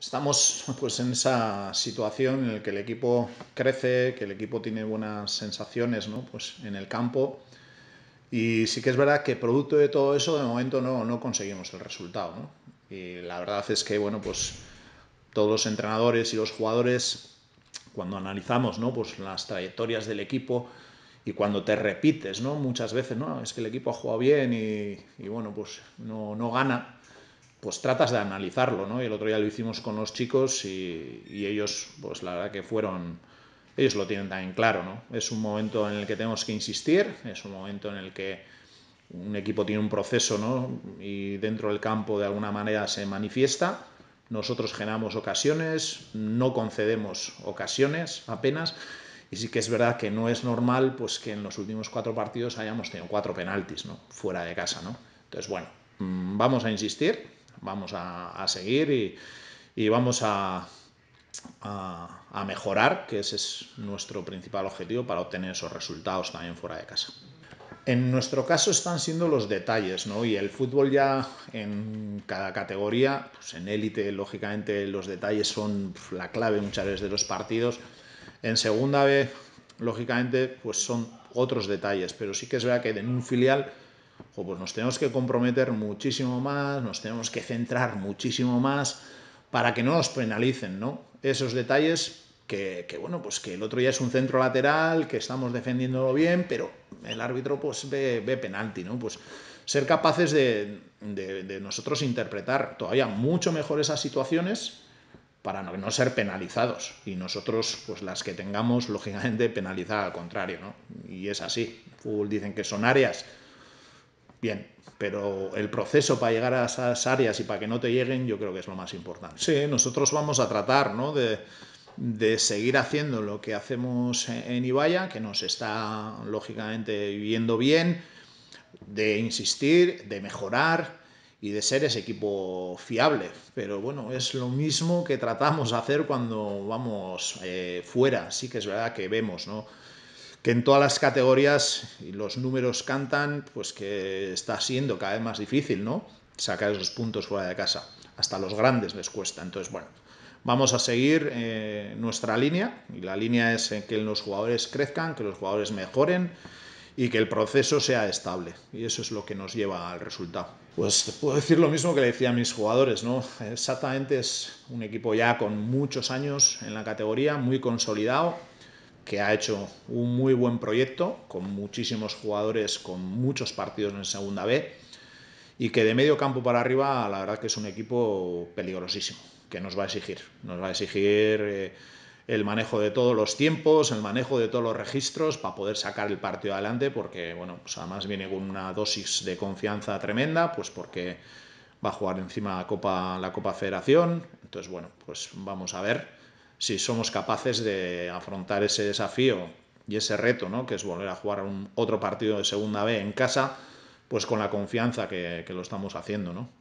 estamos pues en esa situación en la que el equipo crece, que el equipo tiene buenas sensaciones ¿no? pues en el campo. Y sí que es verdad que producto de todo eso, de momento no, no conseguimos el resultado. Y la verdad es que, bueno, pues todos los entrenadores y los jugadores, cuando analizamos ¿no? pues las trayectorias del equipo y cuando te repites ¿no? muchas veces, ¿no? es que el equipo ha jugado bien y, y bueno, pues no, no gana, pues tratas de analizarlo, ¿no? Y el otro día lo hicimos con los chicos y, ellos, pues la verdad que fueron, ellos lo tienen también claro, ¿no? Es un momento en el que tenemos que insistir, es un momento en el que un equipo tiene un proceso, ¿no? Y dentro del campo de alguna manera se manifiesta. Nosotros generamos ocasiones, no concedemos ocasiones apenas. Y sí que es verdad que no es normal pues, que en los últimos cuatro partidos hayamos tenido cuatro penaltis ¿no? fuera de casa. ¿no? Entonces, bueno, mm, vamos a insistir, vamos a, a seguir y, y vamos a, a, mejorar, que ese es nuestro principal objetivo para obtener esos resultados también fuera de casa. En nuestro caso están siendo los detalles, ¿no? Y el fútbol ya en cada categoría, pues en élite, lógicamente, los detalles son la clave muchas veces de los partidos. En segunda vez, lógicamente, pues son otros detalles, pero sí que es verdad que en un filial o pues nos tenemos que comprometer muchísimo más, nos tenemos que centrar muchísimo más para que no nos penalicen, ¿no? Esos detalles que, bueno, pues que el otro ya es un centro lateral, que estamos defendiéndolo bien, pero el árbitro pues ve, penalti, ¿no? Pues ser capaces de, nosotros interpretar todavía mucho mejor esas situaciones para no, ser penalizados y nosotros pues las que tengamos lógicamente penalizar al contrario, ¿no? Y es así. full dicen que son áreas bien, pero el proceso para llegar a esas áreas y para que no te lleguen yo creo que es lo más importante. Sí, nosotros vamos a tratar de, seguir haciendo lo que hacemos en Ibaya, que nos está lógicamente viviendo bien, de insistir, de mejorar y de ser ese equipo fiable. Pero bueno, es lo mismo que tratamos de hacer cuando vamos eh, fuera. Sí que es verdad que vemos, ¿no? que en todas las categorías y los números cantan, pues que está siendo cada vez más difícil, ¿no? Sacar esos puntos fuera de casa. Hasta los grandes les cuesta. Entonces, bueno, vamos a seguir eh, nuestra línea y la línea es eh, que los jugadores crezcan, que los jugadores mejoren y que el proceso sea estable. Y eso es lo que nos lleva al resultado. Pues puedo decir lo mismo que le decía a mis jugadores, ¿no? Exactamente es un equipo ya con muchos años en la categoría, muy consolidado que ha hecho un muy buen proyecto, con muchísimos jugadores, con muchos partidos en Segunda B, y que de medio campo para arriba, la verdad que es un equipo peligrosísimo, que nos va a exigir. Nos va a exigir eh, el manejo de todos los tiempos, el manejo de todos los registros para poder sacar el partido adelante, porque bueno, pues además viene con una dosis de confianza tremenda, pues porque va a jugar encima la Copa, la Copa Federación. Entonces, bueno, pues vamos a ver si somos capaces de afrontar ese desafío y ese reto, ¿no? que es volver a jugar un, otro partido de segunda B en casa, pues con la confianza que, que lo estamos haciendo. ¿no?